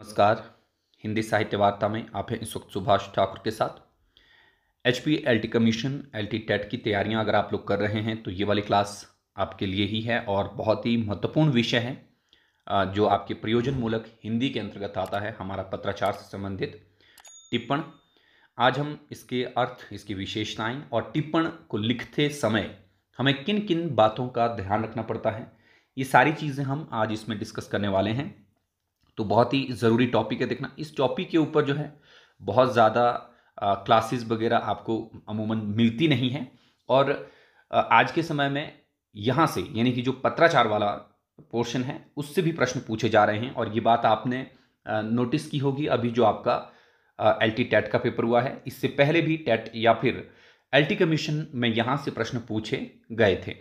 नमस्कार हिंदी साहित्य वार्ता में आप हैं इस वक्त सुभाष ठाकुर के साथ H P L T commission L T TET की तैयारियां अगर आप लोग कर रहे हैं तो ये वाली क्लास आपके लिए ही है और बहुत ही महत्वपूर्ण विषय है जो आपके प्रयोजन मूलक हिंदी के अंतर्गत आता है हमारा पत्राचार से संबंधित टिप्पण आज हम इसके अर्थ इसकी विशेषताएं और टिप्पण को लिखते समय हमें किन किन बातों का ध्यान रखना पड़ता है ये सारी चीज़ें हम आज इसमें डिस्कस करने वाले हैं तो बहुत ही ज़रूरी टॉपिक है देखना इस टॉपिक के ऊपर जो है बहुत ज़्यादा क्लासेस वगैरह आपको अमूमन मिलती नहीं है और आज के समय में यहाँ से यानी कि जो पत्राचार वाला पोर्शन है उससे भी प्रश्न पूछे जा रहे हैं और ये बात आपने नोटिस की होगी अभी जो आपका एल टी टैट का पेपर हुआ है इससे पहले भी टैट या फिर एल टी कमीशन में यहाँ से प्रश्न पूछे गए थे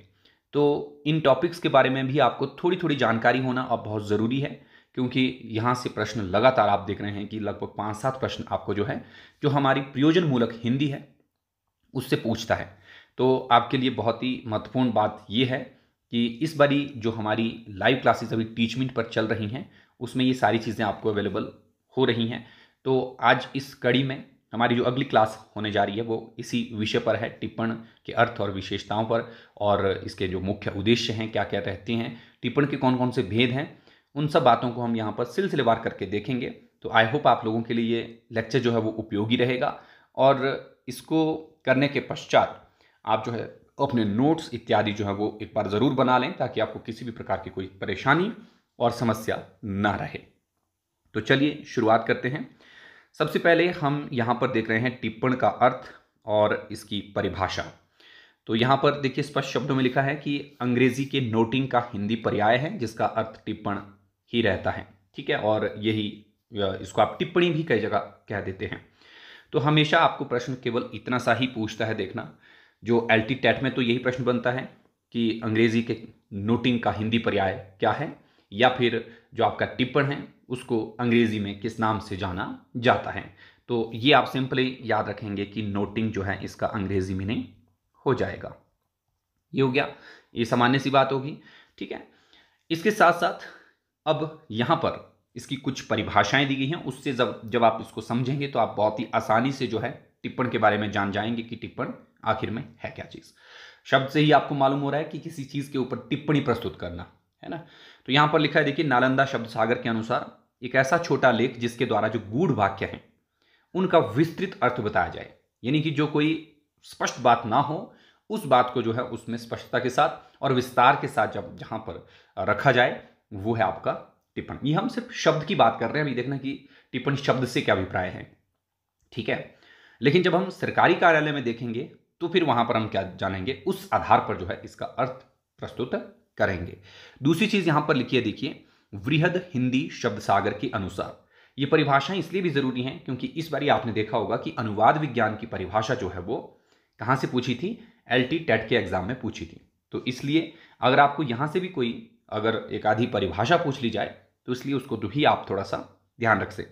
तो इन टॉपिक्स के बारे में भी आपको थोड़ी थोड़ी जानकारी होना अब बहुत ज़रूरी है क्योंकि यहाँ से प्रश्न लगातार आप देख रहे हैं कि लगभग पाँच सात प्रश्न आपको जो है जो हमारी प्रयोजन मूलक हिंदी है उससे पूछता है तो आपके लिए बहुत ही महत्वपूर्ण बात ये है कि इस बारी जो हमारी लाइव क्लासेस अभी टीचमेंट पर चल रही हैं उसमें ये सारी चीज़ें आपको अवेलेबल हो रही हैं तो आज इस कड़ी में हमारी जो अगली क्लास होने जा रही है वो इसी विषय पर है टिप्पण के अर्थ और विशेषताओं पर और इसके जो मुख्य उद्देश्य हैं क्या क्या रहते हैं टिप्पण के कौन कौन से भेद हैं उन सब बातों को हम यहाँ पर सिलसिलेवार करके देखेंगे तो आई होप आप लोगों के लिए ये लेक्चर जो है वो उपयोगी रहेगा और इसको करने के पश्चात आप जो है अपने नोट्स इत्यादि जो है वो एक बार ज़रूर बना लें ताकि आपको किसी भी प्रकार की कोई परेशानी और समस्या ना रहे तो चलिए शुरुआत करते हैं सबसे पहले हम यहाँ पर देख रहे हैं टिप्पण का अर्थ और इसकी परिभाषा तो यहाँ पर देखिए स्पष्ट शब्दों में लिखा है कि अंग्रेजी के नोटिंग का हिंदी पर्याय है जिसका अर्थ टिप्पण ही रहता है ठीक है और यही इसको आप टिप्पणी भी कई जगह कह देते हैं तो हमेशा आपको प्रश्न केवल इतना सा ही पूछता है देखना जो एल टेट में तो यही प्रश्न बनता है कि अंग्रेजी के नोटिंग का हिंदी पर्याय क्या है या फिर जो आपका टिप्पण है उसको अंग्रेजी में किस नाम से जाना जाता है तो ये आप सिंपली याद रखेंगे कि नोटिंग जो है इसका अंग्रेजी नहीं हो जाएगा ये हो गया ये सामान्य सी बात होगी ठीक है इसके साथ साथ अब यहाँ पर इसकी कुछ परिभाषाएं दी गई हैं उससे जब जब आप इसको समझेंगे तो आप बहुत ही आसानी से जो है टिप्पण के बारे में जान जाएंगे कि टिप्पण आखिर में है क्या चीज़ शब्द से ही आपको मालूम हो रहा है कि किसी चीज़ के ऊपर टिप्पणी प्रस्तुत करना है ना तो यहाँ पर लिखा है देखिए नालंदा शब्द सागर के अनुसार एक ऐसा छोटा लेख जिसके द्वारा जो गूढ़ वाक्य हैं उनका विस्तृत अर्थ बताया जाए यानी कि जो कोई स्पष्ट बात ना हो उस बात को जो है उसमें स्पष्टता के साथ और विस्तार के साथ जब जहां पर रखा जाए वो है आपका टिप्पण ये हम सिर्फ शब्द की बात कर रहे हैं अभी देखना कि टिप्पण शब्द से क्या अभिप्राय है ठीक है लेकिन जब हम सरकारी कार्यालय में देखेंगे तो फिर वहां पर हम क्या जानेंगे उस आधार पर जो है इसका अर्थ प्रस्तुत करेंगे दूसरी चीज यहां पर लिखिए देखिए वृहद हिंदी शब्द सागर के अनुसार ये परिभाषाएं इसलिए भी जरूरी हैं क्योंकि इस बार आपने देखा होगा कि अनुवाद विज्ञान की परिभाषा जो है वो कहां से पूछी थी एल टी टेट के एग्जाम में पूछी थी तो इसलिए अगर आपको यहां से भी कोई अगर एक आधी परिभाषा पूछ ली जाए तो इसलिए उसको तो ही आप थोड़ा सा ध्यान रख से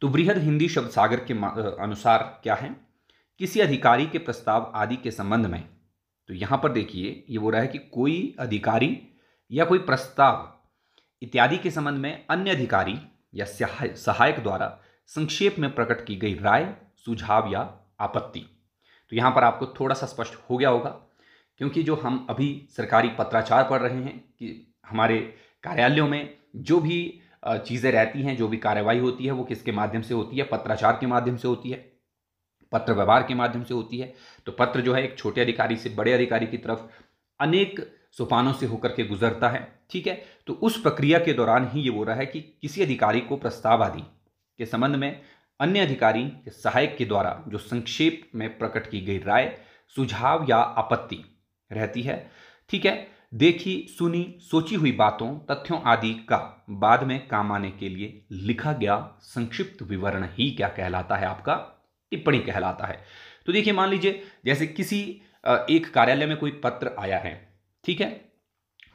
तो वृहद हिंदी शब्द सागर के अनुसार क्या है किसी अधिकारी के प्रस्ताव आदि के संबंध में तो यहाँ पर देखिए ये बोल रहा है कि कोई अधिकारी या कोई प्रस्ताव इत्यादि के संबंध में अन्य अधिकारी या सहायक द्वारा संक्षेप में प्रकट की गई राय सुझाव या आपत्ति तो यहाँ पर आपको थोड़ा सा स्पष्ट हो गया होगा क्योंकि जो हम अभी सरकारी पत्राचार पढ़ रहे हैं कि हमारे कार्यालयों में जो भी चीज़ें रहती हैं जो भी कार्रवाई होती है वो किसके माध्यम से होती है पत्राचार के माध्यम से होती है पत्र व्यवहार के माध्यम से होती है तो पत्र जो है एक छोटे अधिकारी से बड़े अधिकारी की तरफ अनेक सोपानों से होकर के गुजरता है ठीक है तो उस प्रक्रिया के दौरान ही ये बोल रहा है कि किसी अधिकारी को प्रस्ताव आदि के संबंध में अन्य अधिकारी के सहायक के द्वारा जो संक्षेप में प्रकट की गई राय सुझाव या आपत्ति रहती है ठीक है देखी सुनी सोची हुई बातों तथ्यों आदि का बाद में काम आने के लिए लिखा गया संक्षिप्त विवरण ही क्या कहलाता है आपका टिप्पणी कहलाता है तो देखिए मान लीजिए जैसे किसी एक कार्यालय में कोई पत्र आया है ठीक है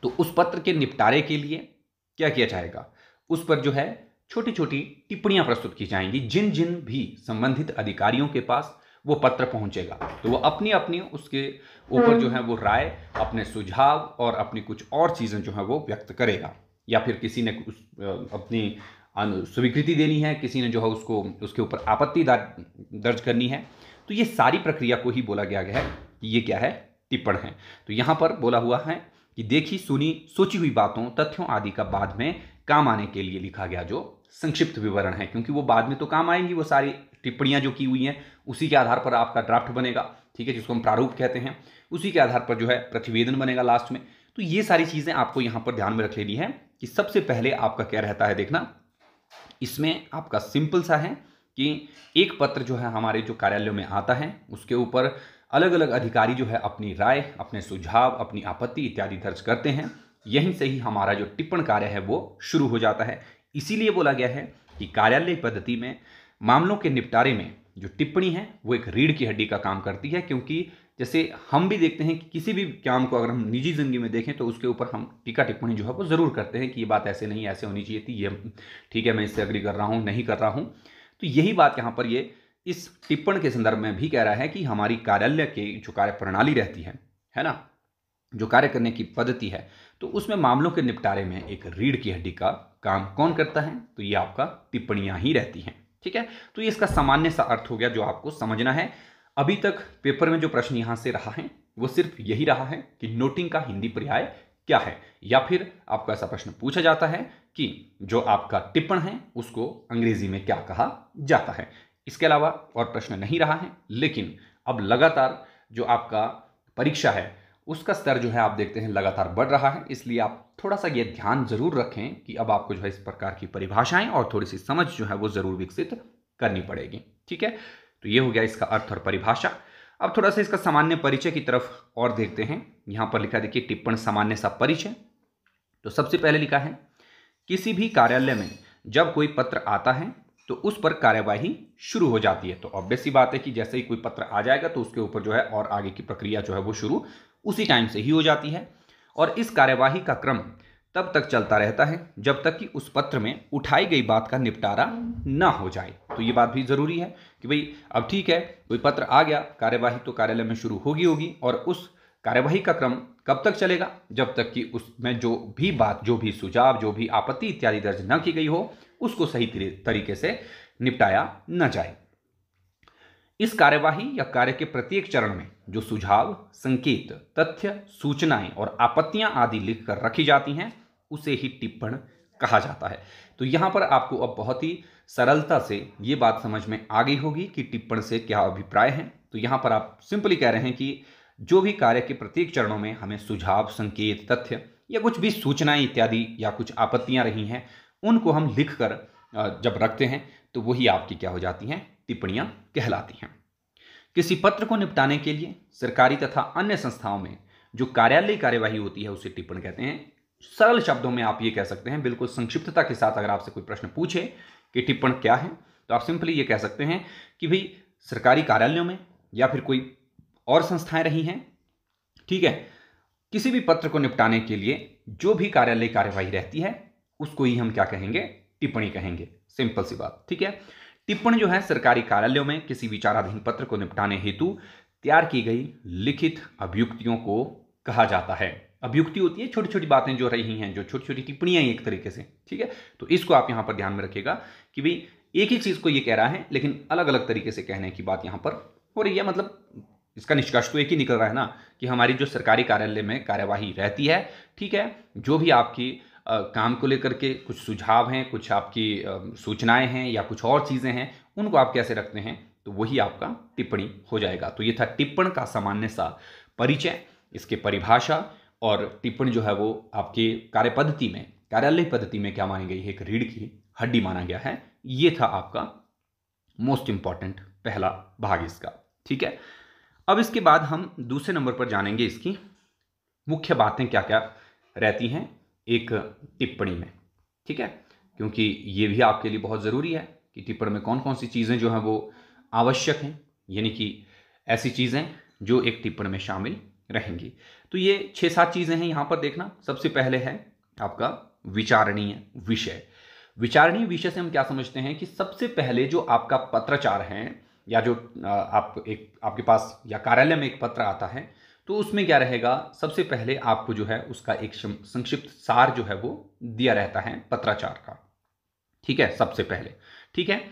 तो उस पत्र के निपटारे के लिए क्या किया जाएगा उस पर जो है छोटी छोटी टिप्पणियां प्रस्तुत की जाएंगी जिन जिन भी संबंधित अधिकारियों के पास वो पत्र पहुंचेगा तो वो अपनी अपनी उसके ऊपर जो हम्म। है वो राय अपने सुझाव और अपनी कुछ और चीज़ें जो है वो व्यक्त करेगा या फिर किसी ने उस अपनी स्वीकृति देनी है किसी ने जो है उसको उसके ऊपर आपत्ति दर्ज करनी है तो ये सारी प्रक्रिया को ही बोला गया है कि ये क्या है टिप्पण है तो यहाँ पर बोला हुआ है कि देखी सुनी सोची हुई बातों तथ्यों आदि का बाद में काम आने के लिए लिखा गया जो संक्षिप्त विवरण है क्योंकि वो बाद में तो काम आएंगी वो सारी टिप्पणियां जो की हुई हैं उसी के आधार पर आपका ड्राफ्ट बनेगा ठीक है जिसको हम प्रारूप कहते हैं उसी के आधार पर जो है प्रतिवेदन बनेगा लास्ट में तो ये सारी चीज़ें आपको यहां पर ध्यान में रख लेनी है कि सबसे पहले आपका क्या रहता है देखना इसमें आपका सिंपल सा है कि एक पत्र जो है हमारे जो कार्यालय में आता है उसके ऊपर अलग अलग अधिकारी जो है अपनी राय अपने सुझाव अपनी आपत्ति इत्यादि दर्ज करते हैं यहीं से ही हमारा जो टिप्पण कार्य है वो शुरू हो जाता है इसीलिए बोला गया है कि कार्यालय पद्धति में मामलों के निपटारे में जो टिप्पणी है वो एक रीढ़ की हड्डी का काम करती है क्योंकि जैसे हम भी देखते हैं कि किसी भी काम को अगर हम निजी ज़िंदगी में देखें तो उसके ऊपर हम टीका टिप्पणी जो है वो ज़रूर करते हैं कि ये बात ऐसे नहीं ऐसे होनी चाहिए थी ये ठीक है मैं इससे अग्री कर रहा हूँ नहीं कर रहा हूँ तो यही बात यहाँ पर ये इस टिप्पण के संदर्भ में भी कह रहा है कि हमारी कार्यालय की जो कार्य प्रणाली रहती है है ना जो कार्य करने की पद्धति है तो उसमें मामलों के निपटारे में एक रीढ़ की हड्डी का काम कौन करता है तो ये आपका टिप्पणियाँ ही रहती हैं ठीक है तो ये इसका सामान्य सा अर्थ हो गया जो आपको समझना है अभी तक पेपर में जो प्रश्न यहां से रहा है वो सिर्फ यही रहा है कि नोटिंग का हिंदी पर्याय क्या है या फिर आपको ऐसा प्रश्न पूछा जाता है कि जो आपका टिप्पण है उसको अंग्रेजी में क्या कहा जाता है इसके अलावा और प्रश्न नहीं रहा है लेकिन अब लगातार जो आपका परीक्षा है उसका स्तर जो है आप देखते हैं लगातार बढ़ रहा है इसलिए आप थोड़ा सा ये ध्यान जरूर रखें कि अब आपको जो है इस प्रकार की परिभाषाएं और थोड़ी सी समझ जो है वो ज़रूर विकसित करनी पड़ेगी ठीक है तो ये हो गया इसका अर्थ और परिभाषा अब थोड़ा सा इसका सामान्य परिचय की तरफ और देखते हैं यहाँ पर लिखा देखिए टिप्पण सामान्य सा परिचय तो सबसे पहले लिखा है किसी भी कार्यालय में जब कोई पत्र आता है तो उस पर कार्यवाही शुरू हो जाती है तो ऑब्वियस ही बात है कि जैसे ही कोई पत्र आ जाएगा तो उसके ऊपर जो है और आगे की प्रक्रिया जो है वो शुरू उसी टाइम से ही हो जाती है और इस कार्यवाही का क्रम तब तक चलता रहता है जब तक कि उस पत्र में उठाई गई बात का निपटारा हम्म। ना हो जाए तो ये बात भी ज़रूरी है कि भाई अब ठीक है कोई पत्र आ गया कार्यवाही तो कार्यालय में शुरू होगी होगी और उस कार्यवाही का क्रम कब तक चलेगा जब तक कि उसमें जो भी बात जो भी सुझाव जो भी आपत्ति इत्यादि दर्ज न की गई हो उसको सही तरीके से निपटाया न जाए इस कार्यवाही या कार्य के प्रत्येक चरण में जो सुझाव संकेत तथ्य सूचनाएं और आपत्तियां आदि लिखकर रखी जाती हैं उसे ही टिप्पण कहा जाता है तो यहाँ पर आपको अब बहुत ही सरलता से ये बात समझ में आ गई होगी कि टिप्पण से क्या अभिप्राय है तो यहाँ पर आप सिंपली कह रहे हैं कि जो भी कार्य के प्रत्येक चरणों में हमें सुझाव संकेत तथ्य या कुछ भी सूचनाएं इत्यादि या कुछ आपत्तियां रही हैं उनको हम लिख कर जब रखते हैं तो वही आपकी क्या हो जाती हैं टिप्पणियाँ कहलाती हैं किसी पत्र को निपटाने के लिए सरकारी तथा अन्य संस्थाओं में जो कार्यालय कार्यवाही होती है उसे टिप्पण कहते हैं सरल शब्दों में आप ये कह सकते हैं बिल्कुल संक्षिप्तता के साथ अगर आपसे कोई प्रश्न पूछे कि टिप्पण क्या है तो आप सिंपली ये कह सकते हैं कि भाई सरकारी कार्यालयों में या फिर कोई और संस्थाएं रही हैं ठीक है किसी भी पत्र को निपटाने के लिए जो भी कार्यालय कार्यवाही रहती है उसको ही हम क्या कहेंगे टिप्पणी कहेंगे सिंपल सी बात ठीक है टिप्पणी जो है सरकारी कार्यालयों में किसी विचाराधीन पत्र को निपटाने हेतु तैयार की गई लिखित अभियुक्तियों को कहा जाता है अभियुक्ति होती है छोटी छोटी बातें जो रही हैं जो छोटी छोटी टिप्पणियां एक तरीके से ठीक है तो इसको आप यहां पर ध्यान में रखिएगा कि भाई एक ही चीज को ये कह रहा है लेकिन अलग अलग तरीके से कहने की बात यहां पर हो रही है मतलब इसका निष्कर्ष तो एक ही निकल रहा है ना कि हमारी जो सरकारी कार्यालय में कार्यवाही रहती है ठीक है जो भी आपकी काम को लेकर के कुछ सुझाव हैं कुछ आपकी सूचनाएं हैं या कुछ और चीज़ें हैं उनको आप कैसे रखते हैं तो वही आपका टिप्पणी हो जाएगा तो ये था टिप्पण का सामान्य सा परिचय इसके परिभाषा और टिप्पण जो है वो आपके कार्य पद्धति में कार्यालय पद्धति में क्या मानी गई है एक रीढ़ की हड्डी माना गया है ये था आपका मोस्ट इंपॉर्टेंट पहला भाग इसका ठीक है अब इसके बाद हम दूसरे नंबर पर जानेंगे इसकी मुख्य बातें क्या क्या रहती हैं एक टिप्पणी में ठीक है क्योंकि ये भी आपके लिए बहुत ज़रूरी है कि टिप्पण में कौन कौन सी चीज़ें जो हैं वो आवश्यक हैं यानी कि ऐसी चीज़ें जो एक टिप्पण में शामिल रहेंगी तो ये छः सात चीज़ें हैं यहाँ पर देखना सबसे पहले है आपका विचारणीय विषय विचारणीय विषय से हम क्या समझते हैं कि सबसे पहले जो आपका पत्राचार है या जो आप एक आपके पास या कार्यालय में एक पत्र आता है तो उसमें क्या रहेगा सबसे पहले आपको जो है उसका एक संक्षिप्त सार जो है वो दिया रहता है पत्राचार का ठीक है सबसे पहले ठीक है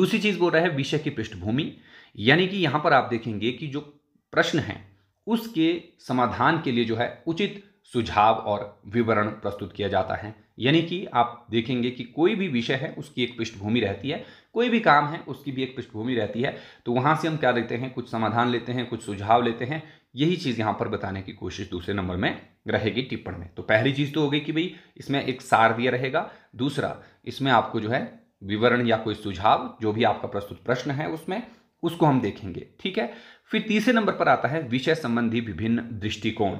दूसरी चीज बोल रहा है विषय की पृष्ठभूमि यानी कि यहां पर आप देखेंगे कि जो प्रश्न है उसके समाधान के लिए जो है उचित सुझाव और विवरण प्रस्तुत किया जाता है यानी कि आप देखेंगे कि कोई भी विषय है उसकी एक पृष्ठभूमि रहती है कोई भी काम है उसकी भी एक पृष्ठभूमि रहती है तो वहां से हम क्या लेते हैं कुछ समाधान लेते हैं कुछ सुझाव लेते हैं यही चीज़ यहाँ पर बताने की कोशिश दूसरे नंबर में रहेगी टिप्पण में तो पहली चीज़ तो हो गई कि भाई इसमें एक सार दिया रहेगा दूसरा इसमें आपको जो है विवरण या कोई सुझाव जो भी आपका प्रस्तुत प्रश्न है उसमें उसको हम देखेंगे ठीक है फिर तीसरे नंबर पर आता है विषय संबंधी विभिन्न दृष्टिकोण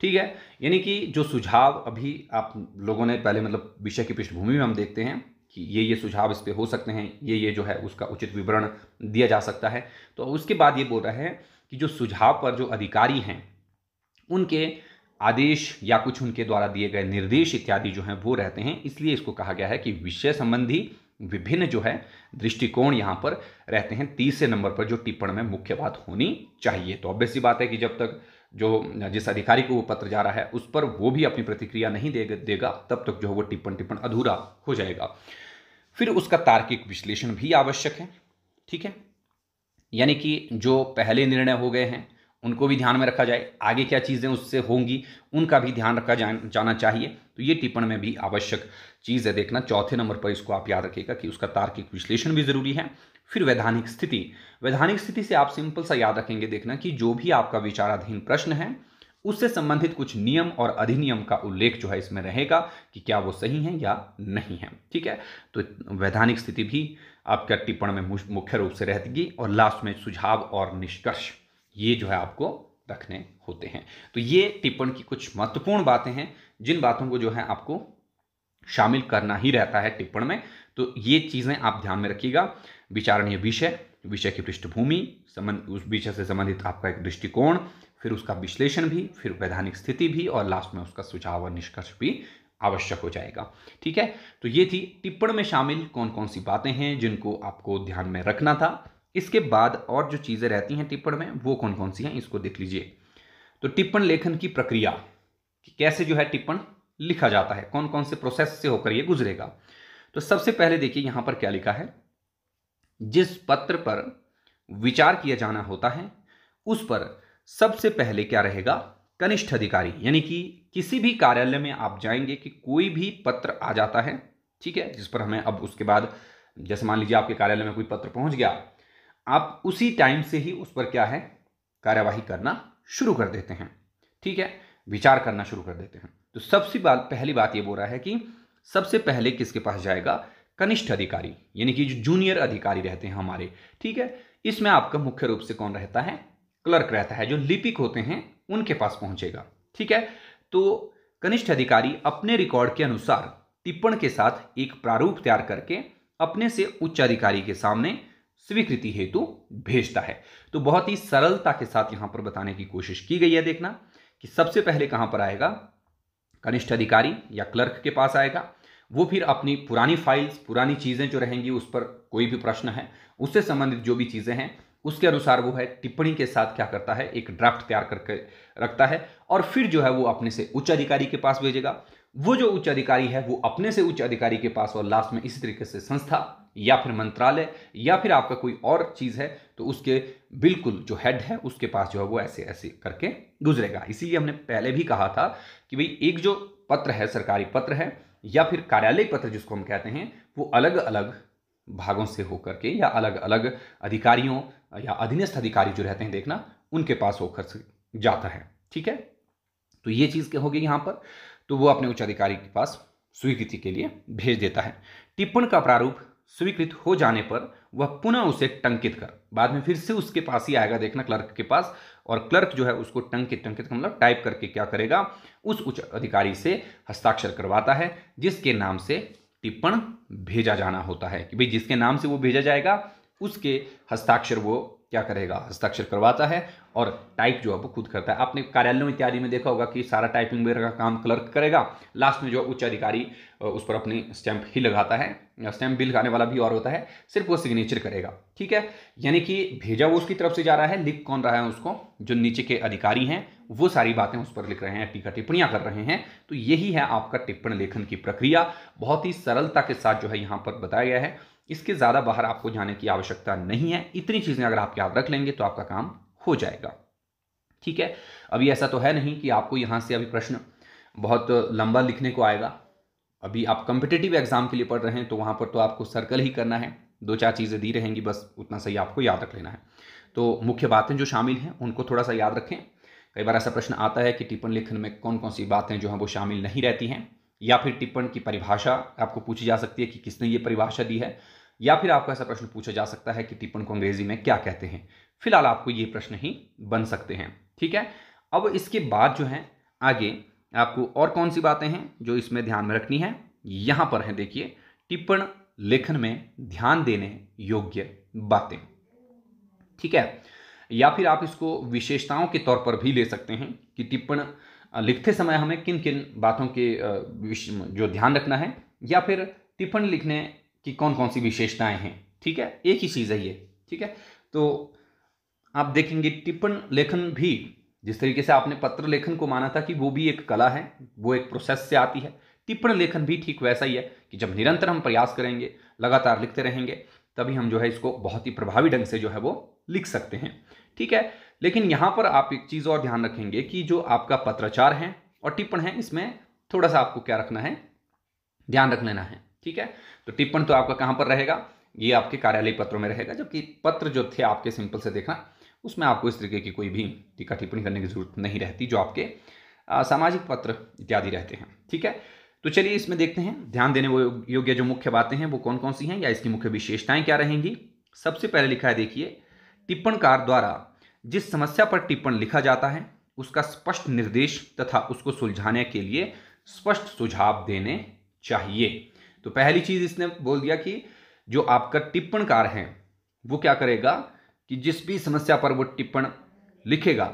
ठीक है यानी कि जो सुझाव अभी आप लोगों ने पहले मतलब विषय की पृष्ठभूमि में हम देखते हैं कि ये ये सुझाव इस पर हो सकते हैं ये ये जो है उसका उचित विवरण दिया जा सकता है तो उसके बाद ये बोल रहा है कि जो सुझाव पर जो अधिकारी हैं उनके आदेश या कुछ उनके द्वारा दिए गए निर्देश इत्यादि जो हैं वो रहते हैं इसलिए इसको कहा गया है कि विषय संबंधी विभिन्न जो है दृष्टिकोण यहाँ पर रहते हैं तीसरे नंबर पर जो टिप्पण में मुख्य बात होनी चाहिए तो ऑब्वियस सी बात है कि जब तक जो जिस अधिकारी को वो पत्र जा रहा है उस पर वो भी अपनी प्रतिक्रिया नहीं दे, देगा तब तक जो है वो टिप्पण टिप्पण अधूरा हो जाएगा फिर उसका तार्किक विश्लेषण भी आवश्यक है ठीक है यानी कि जो पहले निर्णय हो गए हैं उनको भी ध्यान में रखा जाए आगे क्या चीज़ें उससे होंगी उनका भी ध्यान रखा जा, जाना चाहिए तो ये टिप्पण में भी आवश्यक चीज़ है देखना चौथे नंबर पर इसको आप याद रखिएगा कि उसका तार्किक विश्लेषण भी ज़रूरी है फिर वैधानिक स्थिति वैधानिक स्थिति से आप सिंपल सा याद रखेंगे देखना कि जो भी आपका विचाराधीन प्रश्न है उससे संबंधित कुछ नियम और अधिनियम का उल्लेख जो है इसमें रहेगा कि क्या वो सही है या नहीं है ठीक है तो वैधानिक स्थिति भी आपका टिप्पण में मुख्य रूप से रहती और लास्ट में सुझाव और निष्कर्ष ये जो है आपको रखने होते हैं तो ये टिप्पण की कुछ महत्वपूर्ण बातें हैं जिन बातों को जो है आपको शामिल करना ही रहता है टिप्पण में तो ये चीज़ें आप ध्यान में रखिएगा विचारणीय विषय विषय की पृष्ठभूमि संबंध उस विषय से संबंधित आपका एक दृष्टिकोण फिर उसका विश्लेषण भी फिर वैधानिक स्थिति भी और लास्ट में उसका सुझाव और निष्कर्ष भी आवश्यक हो जाएगा ठीक है तो ये थी टिप्पण में शामिल कौन कौन सी बातें हैं जिनको आपको ध्यान में रखना था इसके बाद और जो चीज़ें रहती हैं टिप्पण में वो कौन कौन सी हैं इसको देख लीजिए तो टिप्पण लेखन की प्रक्रिया कि कैसे जो है टिप्पण लिखा जाता है कौन कौन से प्रोसेस से होकर ये गुजरेगा तो सबसे पहले देखिए यहाँ पर क्या लिखा है जिस पत्र पर विचार किया जाना होता है उस पर सबसे पहले क्या रहेगा कनिष्ठ अधिकारी यानी कि किसी भी कार्यालय में आप जाएंगे कि कोई भी पत्र आ जाता है ठीक है जिस पर हमें अब उसके बाद जैसे मान लीजिए आपके कार्यालय में कोई पत्र पहुंच गया आप उसी टाइम से ही उस पर क्या है कार्यवाही करना शुरू कर देते हैं ठीक है विचार करना शुरू कर देते हैं तो सबसे बात पहली बात ये बोल रहा है कि सबसे पहले किसके पास जाएगा कनिष्ठ अधिकारी यानी कि जो जूनियर अधिकारी रहते हैं हमारे ठीक है इसमें आपका मुख्य रूप से कौन रहता है क्लर्क रहता है जो लिपिक होते हैं उनके पास पहुंचेगा ठीक है तो कनिष्ठ अधिकारी अपने रिकॉर्ड के अनुसार टिप्पण के साथ एक प्रारूप तैयार करके अपने से उच्च अधिकारी के सामने स्वीकृति हेतु भेजता है तो बहुत ही सरलता के साथ यहां पर बताने की कोशिश की गई है देखना कि सबसे पहले कहां पर आएगा कनिष्ठ अधिकारी या क्लर्क के पास आएगा वो फिर अपनी पुरानी फाइल्स पुरानी चीज़ें जो रहेंगी उस पर कोई भी प्रश्न है उससे संबंधित जो भी चीज़ें हैं उसके अनुसार वो है टिप्पणी के साथ क्या करता है एक ड्राफ्ट तैयार करके रखता है और फिर जो है वो अपने से उच्च अधिकारी के पास भेजेगा वो जो उच्च अधिकारी है वो अपने से उच्च अधिकारी के पास और लास्ट में इसी तरीके से संस्था या फिर मंत्रालय या फिर आपका कोई और चीज़ है तो उसके बिल्कुल जो हेड है उसके पास जो है वो ऐसे ऐसे करके गुजरेगा इसीलिए हमने पहले भी कहा था कि भाई एक जो पत्र है सरकारी पत्र है या फिर कार्यालय पत्र जिसको हम कहते हैं वो अलग अलग भागों से होकर के या अलग अलग अधिकारियों या अधीनस्थ अधिकारी जो रहते हैं देखना उनके पास होकर जाता है ठीक है तो ये चीज़ क्या होगी यहाँ पर तो वो अपने उच्च अधिकारी के पास स्वीकृति के लिए भेज देता है टिप्पण का प्रारूप स्वीकृत हो जाने पर वह पुनः उसे टंकित कर बाद में फिर से उसके पास ही आएगा देखना क्लर्क के पास और क्लर्क जो है उसको टंकित टंकित का मतलब टाइप करके क्या करेगा उस उच्च अधिकारी से हस्ताक्षर करवाता है जिसके नाम से टिप्पण भेजा जाना होता है कि भाई जिसके नाम से वो भेजा जाएगा उसके हस्ताक्षर वो क्या करेगा हस्ताक्षर करवाता है और टाइप जो है वो खुद करता है आपने कार्यालयों इत्यादि में देखा होगा कि सारा टाइपिंग वगैरह का काम क्लर्क करेगा लास्ट में जो उच्च अधिकारी उस पर अपनी स्टैंप ही लगाता है स्टैंप बिल लगाने वाला भी और होता है सिर्फ वो सिग्नेचर करेगा ठीक है यानी कि भेजा वो उसकी तरफ से जा रहा है लिख कौन रहा है उसको जो नीचे के अधिकारी हैं वो सारी बातें उस पर लिख रहे हैं टीका टिप्पणियाँ कर रहे हैं तो यही है आपका टिप्पण लेखन की प्रक्रिया बहुत ही सरलता के साथ जो है यहाँ पर बताया गया है इसके ज़्यादा बाहर आपको जाने की आवश्यकता नहीं है इतनी चीज़ें अगर आप याद रख लेंगे तो आपका काम हो जाएगा ठीक है अभी ऐसा तो है नहीं कि आपको यहाँ से अभी प्रश्न बहुत लंबा लिखने को आएगा अभी आप कंपिटेटिव एग्ज़ाम के लिए पढ़ रहे हैं तो वहाँ पर तो आपको सर्कल ही करना है दो चार चीज़ें दी रहेंगी बस उतना सही आपको याद रख लेना है तो मुख्य बातें जो शामिल हैं उनको थोड़ा सा याद रखें कई बार ऐसा प्रश्न आता है कि टिप्पण लेखन में कौन कौन सी बातें जो हैं वो शामिल नहीं रहती हैं या फिर टिप्पण की परिभाषा आपको पूछी जा सकती है कि किसने ये परिभाषा दी है या फिर आपको ऐसा प्रश्न पूछा जा सकता है कि टिप्पण को अंग्रेजी में क्या कहते हैं फिलहाल आपको ये प्रश्न ही बन सकते हैं ठीक है अब इसके बाद जो है आगे आपको और कौन सी बातें हैं जो इसमें ध्यान में रखनी है यहाँ पर है देखिए टिप्पण लेखन में ध्यान देने योग्य बातें ठीक है या फिर आप इसको विशेषताओं के तौर पर भी ले सकते हैं कि टिप्पण लिखते समय हमें किन किन बातों के जो ध्यान रखना है या फिर टिप्पण लिखने कि कौन कौन सी विशेषताएं हैं ठीक है एक ही चीज़ है ये ठीक है तो आप देखेंगे टिप्पण लेखन भी जिस तरीके से आपने पत्र लेखन को माना था कि वो भी एक कला है वो एक प्रोसेस से आती है टिप्पण लेखन भी ठीक वैसा ही है कि जब निरंतर हम प्रयास करेंगे लगातार लिखते रहेंगे तभी हम जो है इसको बहुत ही प्रभावी ढंग से जो है वो लिख सकते हैं ठीक है लेकिन यहाँ पर आप एक चीज़ और ध्यान रखेंगे कि जो आपका पत्राचार है और टिप्पण है इसमें थोड़ा सा आपको क्या रखना है ध्यान रख लेना है ठीक है तो टिप्पण तो आपका कहाँ पर रहेगा ये आपके कार्यालय पत्रों में रहेगा जबकि पत्र जो थे आपके सिंपल से देखना उसमें आपको इस तरीके की कोई भी टीका टिप्पणी करने की जरूरत नहीं रहती जो आपके सामाजिक पत्र इत्यादि रहते हैं ठीक है तो चलिए इसमें देखते हैं ध्यान देने वो योग्य जो मुख्य बातें हैं वो कौन कौन सी हैं या इसकी मुख्य विशेषताएं क्या रहेंगी सबसे पहले लिखा है देखिए टिप्पणकार द्वारा जिस समस्या पर टिप्पण लिखा जाता है उसका स्पष्ट निर्देश तथा उसको सुलझाने के लिए स्पष्ट सुझाव देने चाहिए तो पहली चीज इसने बोल दिया कि जो आपका टिप्पणकार है वो क्या करेगा कि जिस भी समस्या पर वो टिप्पण लिखेगा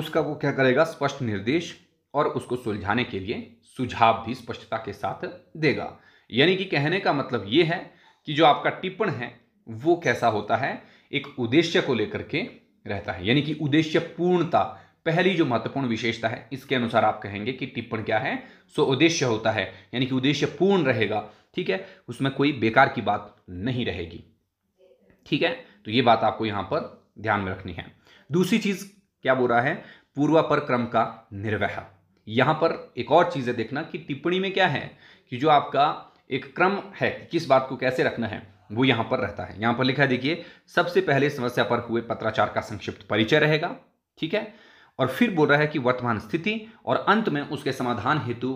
उसका वो क्या करेगा स्पष्ट निर्देश और उसको सुलझाने के लिए सुझाव भी स्पष्टता के साथ देगा यानी कि कहने का मतलब ये है कि जो आपका टिप्पण है वो कैसा होता है एक उद्देश्य को लेकर के रहता है यानी कि उद्देश्य पूर्णता पहली जो महत्वपूर्ण विशेषता है इसके अनुसार आप कहेंगे कि टिप्पण क्या है सो उद्देश्य होता है यानी कि उद्देश्य पूर्ण रहेगा ठीक है उसमें कोई बेकार की बात नहीं रहेगी ठीक है तो ये बात आपको यहां पर ध्यान में रखनी है दूसरी चीज़ क्या बोल रहा है पूर्वापर क्रम का निर्वह यहां पर एक और चीज़ है देखना कि टिप्पणी में क्या है कि जो आपका एक क्रम है किस बात को कैसे रखना है वो यहां पर रहता है यहां पर लिखा है देखिए सबसे पहले समस्या पर हुए पत्राचार का संक्षिप्त परिचय रहेगा ठीक है और फिर बोल रहा है कि वर्तमान स्थिति और अंत में उसके समाधान हेतु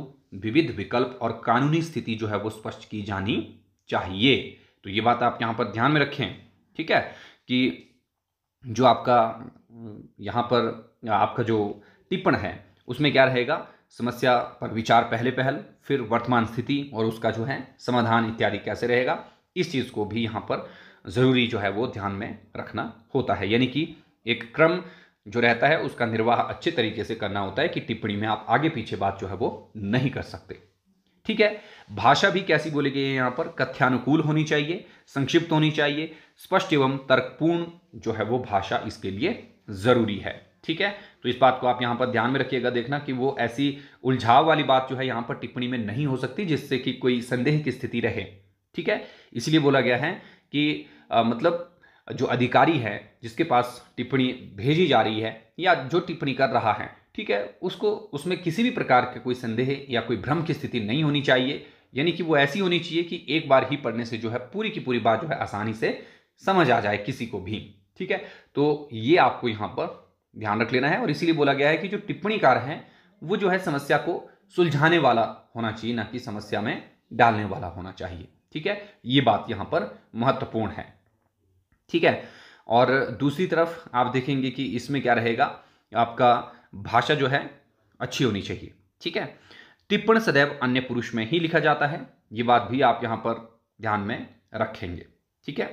विविध विकल्प और कानूनी स्थिति जो है वो स्पष्ट की जानी चाहिए तो ये बात आप यहाँ पर ध्यान में रखें ठीक है कि जो आपका यहाँ पर आपका जो टिप्पण है उसमें क्या रहेगा समस्या पर विचार पहले पहल फिर वर्तमान स्थिति और उसका जो है समाधान इत्यादि कैसे रहेगा इस चीज़ को भी यहाँ पर ज़रूरी जो है वो ध्यान में रखना होता है यानी कि एक क्रम जो रहता है उसका निर्वाह अच्छे तरीके से करना होता है कि टिप्पणी में आप आगे पीछे बात जो है वो नहीं कर सकते ठीक है भाषा भी कैसी बोली गई है यहाँ पर कथ्यानुकूल होनी चाहिए संक्षिप्त होनी चाहिए स्पष्ट एवं तर्कपूर्ण जो है वो भाषा इसके लिए ज़रूरी है ठीक है तो इस बात को आप यहाँ पर ध्यान में रखिएगा देखना कि वो ऐसी उलझाव वाली बात जो है यहाँ पर टिप्पणी में नहीं हो सकती जिससे कि कोई संदेह की स्थिति रहे ठीक है इसलिए बोला गया है कि आ, मतलब जो अधिकारी है जिसके पास टिप्पणी भेजी जा रही है या जो टिप्पणी कर रहा है ठीक है उसको उसमें किसी भी प्रकार का कोई संदेह या कोई भ्रम की स्थिति नहीं होनी चाहिए यानी कि वो ऐसी होनी चाहिए कि एक बार ही पढ़ने से जो है पूरी की पूरी बात जो है आसानी से समझ आ जाए किसी को भी ठीक है तो ये आपको यहाँ पर ध्यान रख लेना है और इसीलिए बोला गया है कि जो टिप्पणीकार हैं वो जो है समस्या को सुलझाने वाला होना चाहिए ना कि समस्या में डालने वाला होना चाहिए ठीक है ये बात यहाँ पर महत्वपूर्ण है ठीक है और दूसरी तरफ आप देखेंगे कि इसमें क्या रहेगा आपका भाषा जो है अच्छी होनी चाहिए ठीक है टिप्पण सदैव अन्य पुरुष में ही लिखा जाता है ये बात भी आप यहाँ पर ध्यान में रखेंगे ठीक है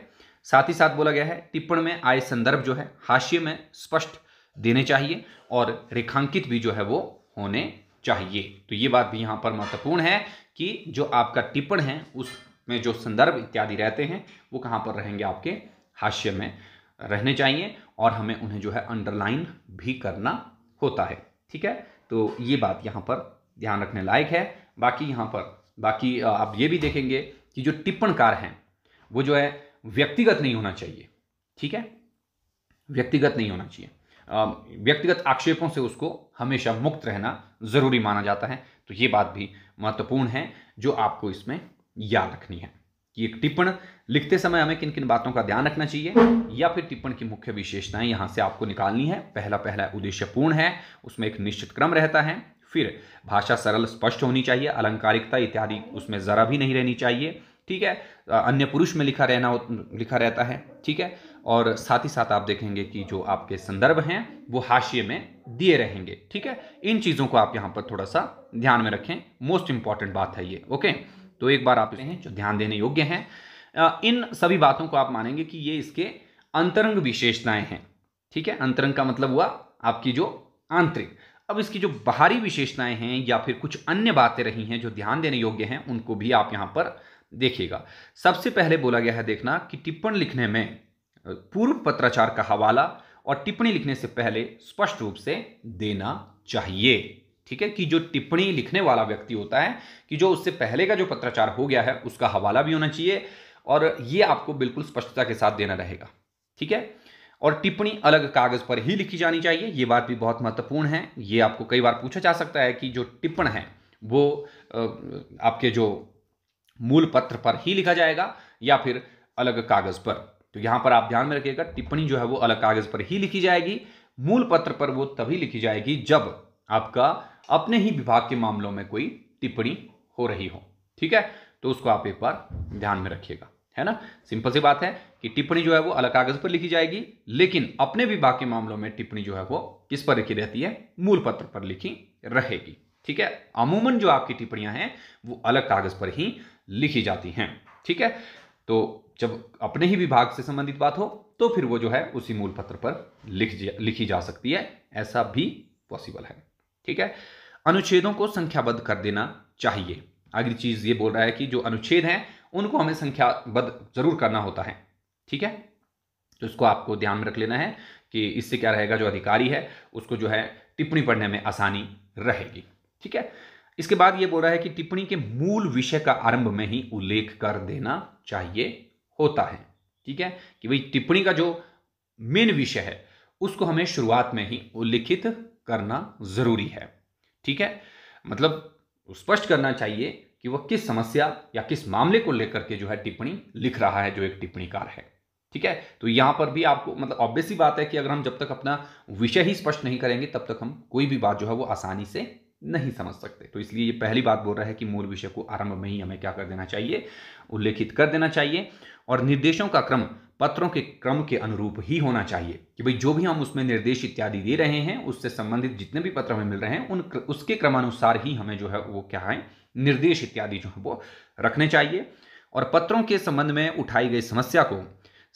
साथ ही साथ बोला गया है टिप्पण में आए संदर्भ जो है हाशिए में स्पष्ट देने चाहिए और रेखांकित भी जो है वो होने चाहिए तो ये बात भी यहाँ पर महत्वपूर्ण है कि जो आपका टिप्पण है उसमें जो संदर्भ इत्यादि रहते हैं वो कहाँ पर रहेंगे आपके हाशिए में रहने चाहिए और हमें उन्हें जो है अंडरलाइन भी करना होता है ठीक है तो ये बात यहाँ पर ध्यान रखने लायक है बाकी यहाँ पर बाकी आप ये भी देखेंगे कि जो टिप्पणकार हैं वो जो है व्यक्तिगत नहीं होना चाहिए ठीक है व्यक्तिगत नहीं होना चाहिए व्यक्तिगत आक्षेपों से उसको हमेशा मुक्त रहना ज़रूरी माना जाता है तो ये बात भी महत्वपूर्ण है जो आपको इसमें याद रखनी है कि एक टिप्पण लिखते समय हमें किन किन बातों का ध्यान रखना चाहिए या फिर टिप्पण की मुख्य विशेषताएं यहाँ से आपको निकालनी है पहला पहला उद्देश्यपूर्ण है उसमें एक निश्चित क्रम रहता है फिर भाषा सरल स्पष्ट होनी चाहिए अलंकारिकता इत्यादि उसमें ज़रा भी नहीं रहनी चाहिए ठीक है अन्य पुरुष में लिखा रहना लिखा रहता है ठीक है और साथ ही साथ आप देखेंगे कि जो आपके संदर्भ हैं वो हाशिए में दिए रहेंगे ठीक है इन चीज़ों को आप यहाँ पर थोड़ा सा ध्यान में रखें मोस्ट इंपॉर्टेंट बात है ये ओके तो एक बार आप हैं जो ध्यान देने योग्य हैं इन सभी बातों को आप मानेंगे कि ये इसके अंतरंग विशेषताएं हैं ठीक है अंतरंग का मतलब हुआ आपकी जो आंतरिक अब इसकी जो बाहरी विशेषताएं हैं या फिर कुछ अन्य बातें रही हैं जो ध्यान देने योग्य हैं उनको भी आप यहाँ पर देखिएगा सबसे पहले बोला गया है देखना कि टिप्पण लिखने में पूर्व पत्राचार का हवाला और टिप्पणी लिखने से पहले स्पष्ट रूप से देना चाहिए ठीक है कि जो टिप्पणी लिखने वाला व्यक्ति होता है कि जो उससे पहले का जो पत्राचार हो गया है उसका हवाला भी होना चाहिए और ये आपको बिल्कुल स्पष्टता के साथ देना रहेगा ठीक है और टिप्पणी अलग कागज पर ही लिखी जानी चाहिए ये बात भी बहुत महत्वपूर्ण है ये आपको कई बार पूछा जा सकता है कि जो टिप्पण है वो आपके जो मूल पत्र पर ही लिखा जाएगा या फिर अलग कागज पर तो यहां पर आप ध्यान में रखिएगा टिप्पणी जो है वो अलग कागज पर ही लिखी जाएगी मूल पत्र पर वो तभी लिखी जाएगी जब आपका अपने ही विभाग के मामलों में कोई टिप्पणी हो रही हो ठीक है तो उसको आप एक बार ध्यान में रखिएगा है ना सिंपल सी बात है कि टिप्पणी जो है वो अलग कागज पर लिखी जाएगी लेकिन अपने विभाग के मामलों में टिप्पणी जो है वो किस पर लिखी रहती है मूल पत्र पर लिखी रहेगी ठीक है अमूमन जो आपकी टिप्पणियां हैं वो अलग कागज पर ही लिखी जाती हैं ठीक है तो जब अपने ही विभाग से संबंधित बात हो तो फिर वो जो है उसी मूल पत्र पर लिख लिखी जा सकती है ऐसा भी पॉसिबल है ठीक है अनुच्छेदों को संख्याबद्ध कर देना चाहिए अगली चीज ये बोल रहा है कि जो अनुच्छेद हैं उनको हमें संख्याबद्ध जरूर करना होता है ठीक है तो इसको आपको ध्यान में रख लेना है कि इससे क्या रहेगा जो अधिकारी है उसको जो है टिप्पणी पढ़ने में आसानी रहेगी ठीक है इसके बाद ये बोल रहा है कि टिप्पणी के मूल विषय का आरंभ में ही उल्लेख कर देना चाहिए होता है ठीक है कि भाई टिप्पणी का जो मेन विषय है उसको हमें शुरुआत में ही उल्लिखित करना जरूरी है ठीक है मतलब स्पष्ट करना चाहिए कि वह किस समस्या या किस मामले को लेकर के जो है टिप्पणी लिख रहा है जो एक टिप्पणीकार है ठीक है तो यहां पर भी आपको मतलब ऑब्वियसली बात है कि अगर हम जब तक अपना विषय ही स्पष्ट नहीं करेंगे तब तक हम कोई भी बात जो है वो आसानी से नहीं समझ सकते तो इसलिए ये पहली बात बोल रहा है कि मूल विषय को आरंभ में ही हमें क्या कर देना चाहिए उल्लेखित कर देना चाहिए और निर्देशों का क्रम पत्रों के क्रम के अनुरूप ही होना चाहिए कि भाई जो भी हम उसमें निर्देश इत्यादि दे रहे हैं उससे संबंधित जितने भी पत्र हमें मिल रहे हैं उन उसके क्रमानुसार ही हमें जो है वो क्या है निर्देश इत्यादि जो है वो रखने चाहिए और पत्रों के संबंध में उठाई गई समस्या को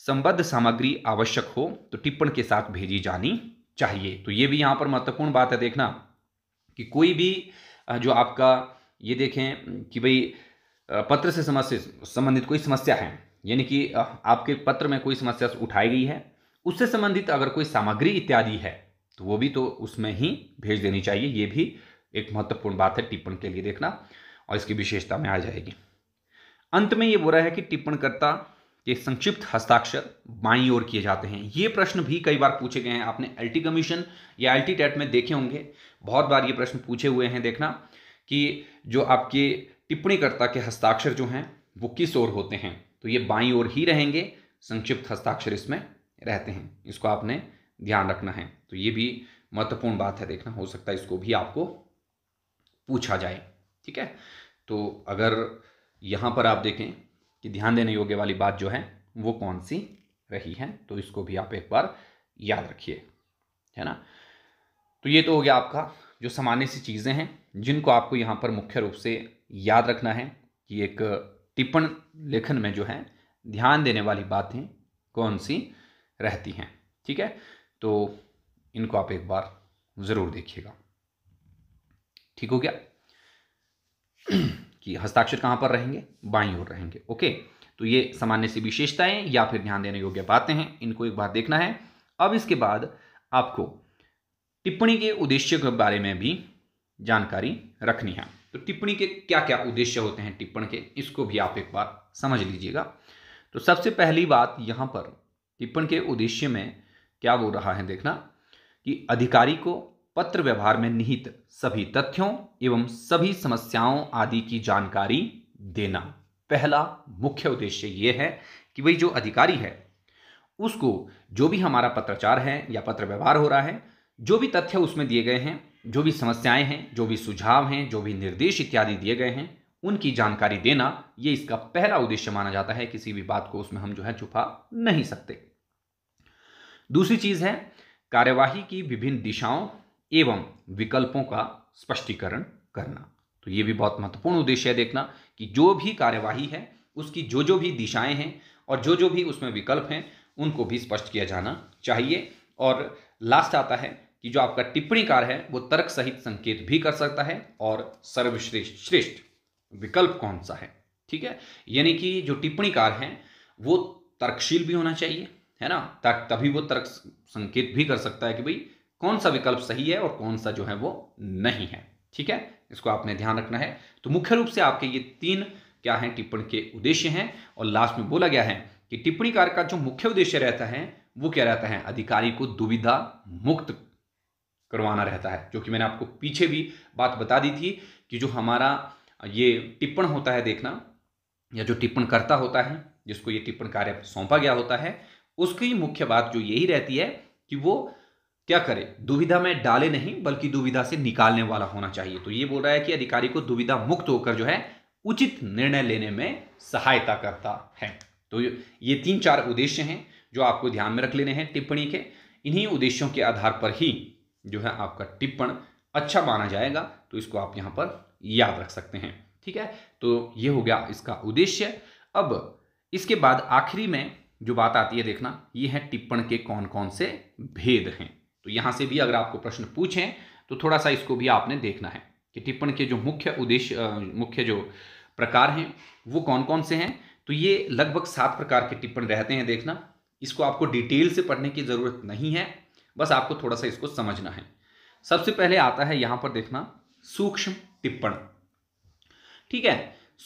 संबद्ध सामग्री आवश्यक हो तो टिप्पण के साथ भेजी जानी चाहिए तो ये भी यहाँ पर महत्वपूर्ण बात है देखना कि कोई भी जो आपका ये देखें कि भाई पत्र से समस्या संबंधित कोई समस्या है यानी कि आपके पत्र में कोई समस्या उठाई गई है उससे संबंधित अगर कोई सामग्री इत्यादि है तो वो भी तो उसमें ही भेज देनी चाहिए ये भी एक महत्वपूर्ण बात है टिप्पण के लिए देखना और इसकी विशेषता में आ जाएगी अंत में ये बोला है कि टिप्पणकर्ता के संक्षिप्त हस्ताक्षर बाई ओर किए जाते हैं ये प्रश्न भी कई बार पूछे गए हैं आपने एल कमीशन या एल टेट में देखे होंगे बहुत बार ये प्रश्न पूछे हुए हैं देखना कि जो आपके टिप्पणीकर्ता के हस्ताक्षर जो हैं वो किस ओर होते हैं तो ये बाई और ही रहेंगे संक्षिप्त हस्ताक्षर इसमें रहते हैं इसको आपने ध्यान रखना है तो ये भी महत्वपूर्ण बात है देखना हो सकता है इसको भी आपको पूछा जाए ठीक है तो अगर यहाँ पर आप देखें कि ध्यान देने योग्य वाली बात जो है वो कौन सी रही है तो इसको भी आप एक बार याद रखिए है ना तो ये तो हो गया आपका जो सामान्य सी चीज़ें हैं जिनको आपको यहाँ पर मुख्य रूप से याद रखना है कि एक टिप्पण लेखन में जो है ध्यान देने वाली बातें कौन सी रहती हैं ठीक है तो इनको आप एक बार ज़रूर देखिएगा ठीक हो गया कि हस्ताक्षर कहां पर रहेंगे बाई ओर रहेंगे ओके तो ये सामान्य सी विशेषताएं या फिर ध्यान देने योग्य बातें हैं इनको एक बार देखना है अब इसके बाद आपको टिप्पणी के उद्देश्य के बारे में भी जानकारी रखनी है तो टिप्पणी के क्या क्या उद्देश्य होते हैं टिप्पण के इसको भी आप एक बार समझ लीजिएगा तो सबसे पहली बात यहाँ पर टिप्पण के उद्देश्य में क्या बोल रहा है देखना कि अधिकारी को पत्र व्यवहार में निहित सभी तथ्यों एवं सभी समस्याओं आदि की जानकारी देना पहला मुख्य उद्देश्य ये है कि भाई जो अधिकारी है उसको जो भी हमारा पत्राचार है या पत्र व्यवहार हो रहा है जो भी तथ्य उसमें दिए गए हैं जो भी समस्याएं हैं जो भी सुझाव हैं जो भी निर्देश इत्यादि दिए गए हैं उनकी जानकारी देना ये इसका पहला उद्देश्य माना जाता है किसी भी बात को उसमें हम जो है छुपा नहीं सकते दूसरी चीज़ है कार्यवाही की विभिन्न दिशाओं एवं विकल्पों का स्पष्टीकरण करना तो ये भी बहुत महत्वपूर्ण उद्देश्य है देखना कि जो भी कार्यवाही है उसकी जो जो भी दिशाएं हैं और जो जो भी उसमें विकल्प हैं उनको भी स्पष्ट किया जाना चाहिए और लास्ट आता है कि जो आपका टिप्पणीकार है वो तर्क सहित संकेत भी कर सकता है और सर्वश्रेष्ठ श्रेष्ठ विकल्प कौन सा है ठीक है यानी कि जो टिप्पणीकार है वो तर्कशील भी होना चाहिए है ना तभी वो तर्क संकेत भी कर सकता है कि भाई कौन सा विकल्प सही है और कौन सा जो है वो नहीं है ठीक है इसको आपने ध्यान रखना है तो मुख्य रूप से आपके ये तीन क्या है टिप्पणी के उद्देश्य हैं और लास्ट में बोला गया है कि टिप्पणीकार का जो मुख्य उद्देश्य रहता है वो क्या रहता है अधिकारी को दुविधा मुक्त करवाना रहता है जो कि मैंने आपको पीछे भी बात बता दी थी कि जो हमारा ये टिप्पण होता है देखना या जो टिप्पण करता होता है जिसको ये टिप्पण कार्य सौंपा गया होता है उसकी मुख्य बात जो यही रहती है कि वो क्या करे दुविधा में डाले नहीं बल्कि दुविधा से निकालने वाला होना चाहिए तो ये बोल रहा है कि अधिकारी को दुविधा मुक्त होकर जो है उचित निर्णय लेने में सहायता करता है तो ये तीन चार उद्देश्य हैं जो आपको ध्यान में रख लेने हैं टिप्पणी के इन्हीं उद्देश्यों के आधार पर ही जो है आपका टिप्पण अच्छा माना जाएगा तो इसको आप यहाँ पर याद रख सकते हैं ठीक है तो ये हो गया इसका उद्देश्य अब इसके बाद आखिरी में जो बात आती है देखना ये है टिप्पण के कौन कौन से भेद हैं तो यहाँ से भी अगर आपको प्रश्न पूछें तो थोड़ा सा इसको भी आपने देखना है कि टिप्पण के जो मुख्य उद्देश्य मुख्य जो प्रकार हैं वो कौन कौन से हैं तो ये लगभग सात प्रकार के टिप्पण रहते हैं देखना इसको आपको डिटेल से पढ़ने की ज़रूरत नहीं है बस आपको थोड़ा सा इसको समझना है सबसे पहले आता है यहां पर देखना सूक्ष्म टिप्पण ठीक है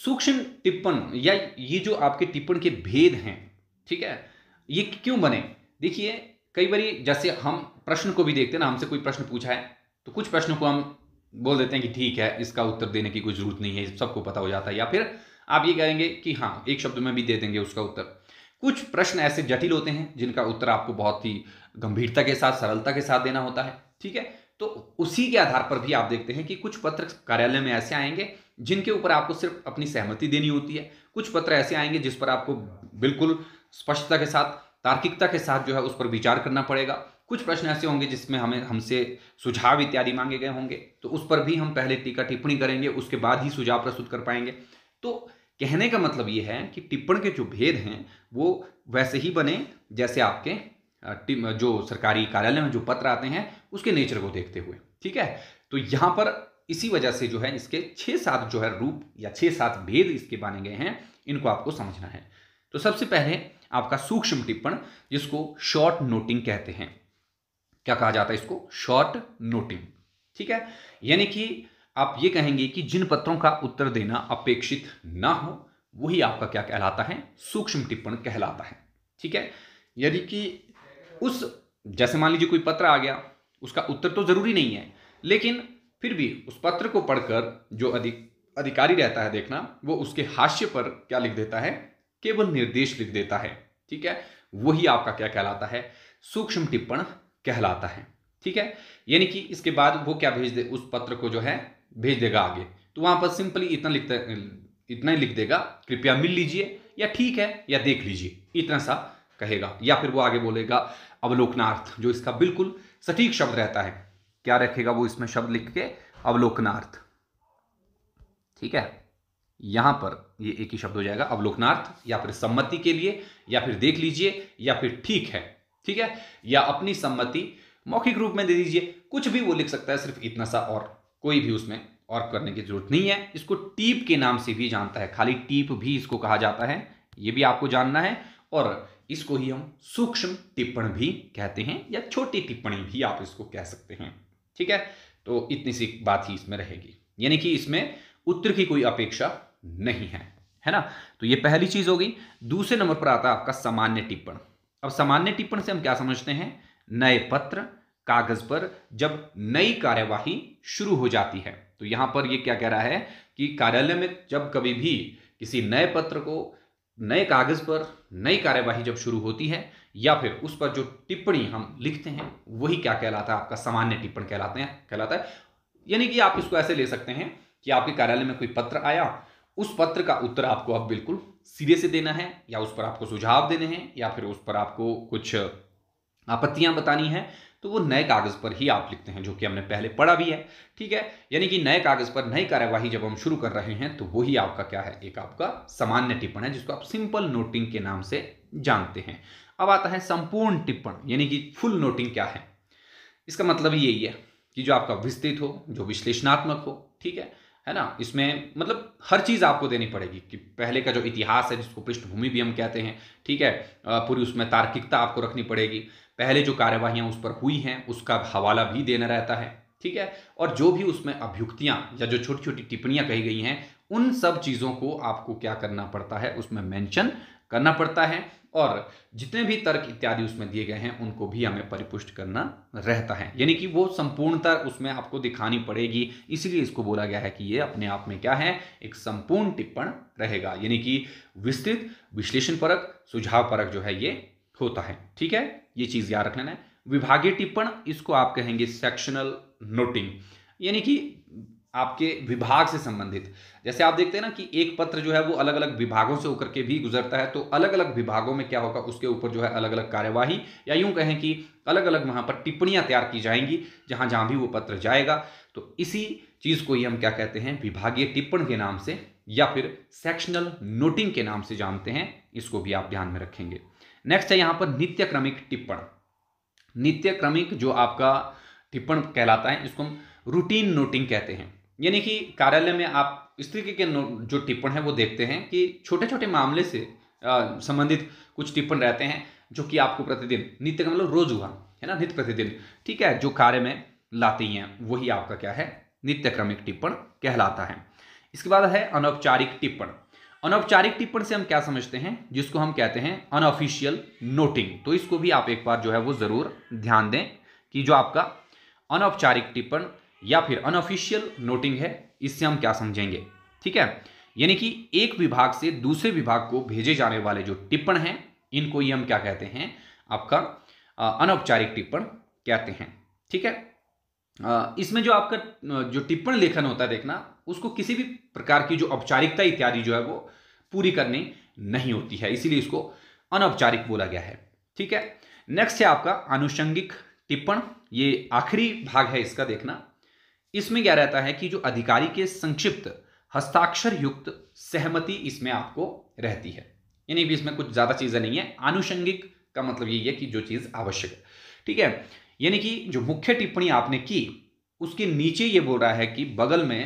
सूक्ष्म टिप्पण या ये जो आपके टिप्पण के भेद हैं ठीक है ये क्यों बने देखिए कई बार जैसे हम प्रश्न को भी देखते हैं ना हमसे कोई प्रश्न पूछा है तो कुछ प्रश्नों को हम बोल देते हैं कि ठीक है इसका उत्तर देने की कोई जरूरत नहीं है सबको पता हो जाता है या फिर आप ये कहेंगे कि हाँ एक शब्द में भी दे देंगे उसका उत्तर कुछ प्रश्न ऐसे जटिल होते हैं जिनका उत्तर आपको बहुत ही गंभीरता के साथ सरलता के साथ देना होता है ठीक है तो उसी के आधार पर भी आप देखते हैं कि कुछ पत्र कार्यालय में ऐसे आएंगे जिनके ऊपर आपको सिर्फ अपनी सहमति देनी होती है कुछ पत्र ऐसे आएंगे जिस पर आपको बिल्कुल स्पष्टता के साथ तार्किकता के साथ जो है उस पर विचार करना पड़ेगा कुछ प्रश्न ऐसे होंगे जिसमें हमें हमसे सुझाव इत्यादि मांगे गए होंगे तो उस पर भी हम पहले टीका टिप्पणी करेंगे उसके बाद ही सुझाव प्रस्तुत कर पाएंगे तो कहने का मतलब ये है कि टिप्पण के जो भेद हैं वो वैसे ही बने जैसे आपके टीम जो सरकारी कार्यालय में जो पत्र आते हैं उसके नेचर को देखते हुए ठीक है तो यहाँ पर इसी वजह से जो है इसके छः सात जो है रूप या छः सात भेद इसके माने गए हैं इनको आपको समझना है तो सबसे पहले आपका सूक्ष्म टिप्पण जिसको शॉर्ट नोटिंग कहते हैं क्या कहा जाता है इसको शॉर्ट नोटिंग ठीक है यानी कि आप ये कहेंगे कि जिन पत्रों का उत्तर देना अपेक्षित ना हो वही आपका क्या कहलाता है सूक्ष्म टिप्पण कहलाता है ठीक है यदि कि उस जैसे मान लीजिए कोई पत्र आ गया उसका उत्तर तो ज़रूरी नहीं है लेकिन फिर भी उस पत्र को पढ़कर जो अधिक अधिकारी रहता है देखना वो उसके हास्य पर क्या लिख देता है केवल निर्देश लिख देता है ठीक है वही आपका क्या कहलाता है सूक्ष्म टिप्पण कहलाता है ठीक है यानी कि इसके बाद वो क्या भेज दे उस पत्र को जो है भेज देगा आगे तो वहां पर सिंपली इतना लिखता इतना ही लिख देगा कृपया मिल लीजिए या ठीक है या देख लीजिए इतना सा कहेगा या फिर वो आगे बोलेगा अवलोकनार्थ जो इसका बिल्कुल सटीक शब्द रहता है क्या रखेगा वो इसमें शब्द लिख के अवलोकनार्थ ठीक है यहां पर ये एक ही शब्द हो जाएगा अवलोकनार्थ या फिर सम्मति के लिए या फिर देख लीजिए या फिर ठीक है ठीक है या अपनी सम्मति मौखिक रूप में दे दीजिए कुछ भी वो लिख सकता है सिर्फ इतना सा और कोई भी उसमें और करने की जरूरत नहीं है इसको टीप के नाम से भी जानता है खाली टीप भी इसको कहा जाता है ये भी आपको जानना है और इसको ही हम सूक्ष्म टिप्पण भी कहते हैं या छोटी टिप्पणी भी आप इसको कह सकते हैं ठीक है तो इतनी सी बात ही इसमें रहेगी यानी कि इसमें उत्तर की कोई अपेक्षा नहीं है है ना तो ये पहली चीज हो गई दूसरे नंबर पर आता है आपका सामान्य टिप्पण अब सामान्य टिप्पण से हम क्या समझते हैं नए पत्र कागज पर जब नई कार्यवाही शुरू हो जाती है तो यहां पर ये क्या कह रहा है कि कार्यालय में जब कभी भी किसी नए पत्र को नए कागज पर नई कार्यवाही जब शुरू होती है या फिर उस पर जो टिप्पणी हम लिखते हैं वही क्या कहलाता है आपका सामान्य टिप्पण कहलाते हैं कहलाता है यानी कि आप इसको ऐसे ले सकते हैं कि आपके कार्यालय में कोई पत्र आया उस पत्र का उत्तर आपको अब आप बिल्कुल सिरे से देना है या उस पर आपको सुझाव देने हैं या फिर उस पर आपको कुछ आपत्तियां बतानी है तो वो नए कागज़ पर ही आप लिखते हैं जो कि हमने पहले पढ़ा भी है ठीक है यानी कि नए कागज़ पर नई कार्यवाही जब हम शुरू कर रहे हैं तो वही आपका क्या है एक आपका सामान्य टिप्पण है जिसको आप सिंपल नोटिंग के नाम से जानते हैं अब आता है संपूर्ण टिप्पण यानी कि फुल नोटिंग क्या है इसका मतलब यही है कि जो आपका विस्तृत हो जो विश्लेषणात्मक हो ठीक है है ना इसमें मतलब हर चीज़ आपको देनी पड़ेगी कि पहले का जो इतिहास है जिसको पृष्ठभूमि भी हम कहते हैं ठीक है पूरी उसमें तार्किकता आपको रखनी पड़ेगी पहले जो कार्यवाहियाँ उस पर हुई हैं उसका हवाला भी देना रहता है ठीक है और जो भी उसमें अभ्युक्तियाँ या जो छोटी छोटी टिप्पणियाँ कही गई हैं उन सब चीज़ों को आपको क्या करना पड़ता है उसमें मेंशन करना पड़ता है और जितने भी तर्क इत्यादि उसमें दिए गए हैं उनको भी हमें परिपुष्ट करना रहता है यानी कि वो संपूर्णता उसमें आपको दिखानी पड़ेगी इसीलिए इसको बोला गया है कि ये अपने आप में क्या है एक संपूर्ण टिप्पण रहेगा यानी कि विस्तृत विश्लेषण परक सुझाव परक जो है ये होता है ठीक है ये चीज़ याद रख लेना है विभागीय टिप्पण इसको आप कहेंगे सेक्शनल नोटिंग यानी कि आपके विभाग से संबंधित जैसे आप देखते हैं ना कि एक पत्र जो है वो अलग अलग विभागों से होकर के भी गुजरता है तो अलग अलग विभागों में क्या होगा उसके ऊपर जो है अलग अलग कार्यवाही या यूं कहें कि अलग अलग वहां पर टिप्पणियां तैयार की जाएंगी जहां जहां भी वो पत्र जाएगा तो इसी चीज को ही हम क्या कहते हैं विभागीय टिप्पण के नाम से या फिर सेक्शनल नोटिंग के नाम से जानते हैं इसको भी आप ध्यान में रखेंगे नेक्स्ट है यहां पर नित्य क्रमिक टिप्पण नित्य क्रमिक जो आपका टिप्पण कहलाता है इसको हम रूटीन नोटिंग कहते हैं यानी कि कार्यालय में आप इस तरीके के जो टिप्पण है वो देखते हैं कि छोटे छोटे मामले से संबंधित कुछ टिप्पण रहते हैं जो कि आपको प्रतिदिन नित्य का मतलब रोज हुआ है ना नित्य प्रतिदिन ठीक है जो कार्य में लाती हैं वही आपका क्या है नित्य क्रमिक टिप्पण कहलाता है इसके बाद है अनौपचारिक टिप्पण अनौपचारिक टिप्पण से हम क्या समझते हैं जिसको हम कहते हैं अनऑफिशियल नोटिंग तो इसको भी आप एक बार जो है वो जरूर ध्यान दें कि जो आपका अनौपचारिक टिप्पण या फिर अनऑफिशियल नोटिंग है इससे हम क्या समझेंगे ठीक है यानी कि एक विभाग से दूसरे विभाग को भेजे जाने वाले जो टिप्पण हैं इनको ही हम क्या कहते हैं आपका अनौपचारिक टिप्पण कहते हैं ठीक है इसमें जो आपका जो टिप्पण लेखन होता है देखना उसको किसी भी प्रकार की जो औपचारिकता इत्यादि जो है वो पूरी करनी नहीं होती है इसीलिए इसको अनौपचारिक बोला गया है ठीक है नेक्स्ट है आपका आनुषंगिक टिप्पण ये आखिरी भाग है इसका देखना इसमें क्या रहता है कि जो अधिकारी के संक्षिप्त हस्ताक्षर युक्त सहमति इसमें आपको रहती है यानी भी इसमें कुछ ज़्यादा चीज़ें नहीं है आनुषंगिक का मतलब यही है कि जो चीज़ आवश्यक है ठीक है यानी कि जो मुख्य टिप्पणी आपने की उसके नीचे ये बोल रहा है कि बगल में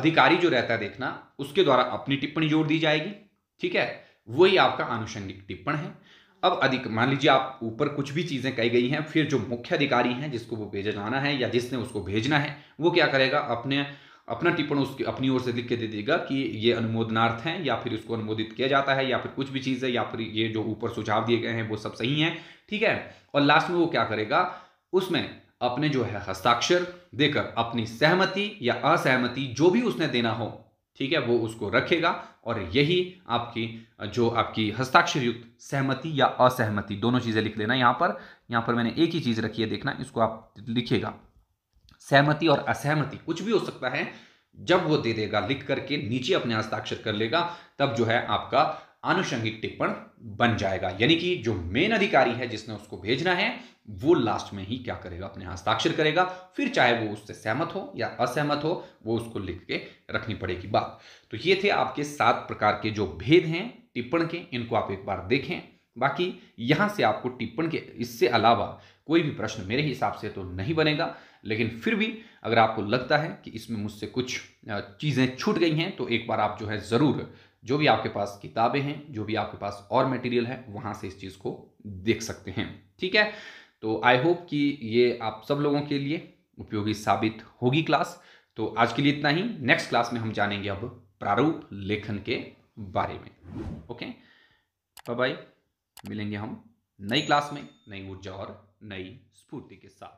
अधिकारी जो रहता है देखना उसके द्वारा अपनी टिप्पणी जोड़ दी जाएगी ठीक है वही आपका आनुषंगिक टिप्पण है अब अधिक मान लीजिए आप ऊपर कुछ भी चीज़ें कही गई हैं फिर जो मुख्य अधिकारी हैं जिसको वो जाना है या जिसने उसको भेजना है वो क्या करेगा अपने अपना टिप्पण उसकी अपनी ओर से लिख के दे देगा कि ये अनुमोदनार्थ हैं या फिर इसको अनुमोदित किया जाता है या फिर कुछ भी चीज़ है या फिर ये जो ऊपर सुझाव दिए गए हैं वो सब सही हैं ठीक है और लास्ट में वो क्या करेगा उसमें अपने जो है हस्ताक्षर देकर अपनी सहमति या असहमति जो भी उसने देना हो ठीक है वो उसको रखेगा और यही आपकी जो आपकी हस्ताक्षर युक्त सहमति या असहमति दोनों चीज़ें लिख लेना यहां पर यहां पर मैंने एक ही चीज़ रखी है देखना इसको आप लिखेगा सहमति और असहमति कुछ भी हो सकता है जब वो दे देगा लिख करके नीचे अपने हस्ताक्षर कर लेगा तब जो है आपका आनुषंगिक टिप्पण बन जाएगा यानी कि जो मेन अधिकारी है जिसने उसको भेजना है वो लास्ट में ही क्या करेगा अपने हस्ताक्षर करेगा फिर चाहे वो उससे सहमत हो या असहमत हो वो उसको लिख के रखनी पड़ेगी बात तो ये थे आपके सात प्रकार के जो भेद हैं टिप्पण के इनको आप एक बार देखें बाकी यहाँ से आपको टिप्पण के इससे अलावा कोई भी प्रश्न मेरे हिसाब से तो नहीं बनेगा लेकिन फिर भी अगर आपको लगता है कि इसमें मुझसे कुछ चीज़ें छूट गई हैं तो एक बार आप जो है ज़रूर जो भी आपके पास किताबें हैं जो भी आपके पास और मटेरियल है वहां से इस चीज़ को देख सकते हैं ठीक है तो आई होप कि ये आप सब लोगों के लिए उपयोगी साबित होगी क्लास तो आज के लिए इतना ही नेक्स्ट क्लास में हम जानेंगे अब प्रारूप लेखन के बारे में ओके बाय मिलेंगे हम नई क्लास में नई ऊर्जा और नई स्फूर्ति के साथ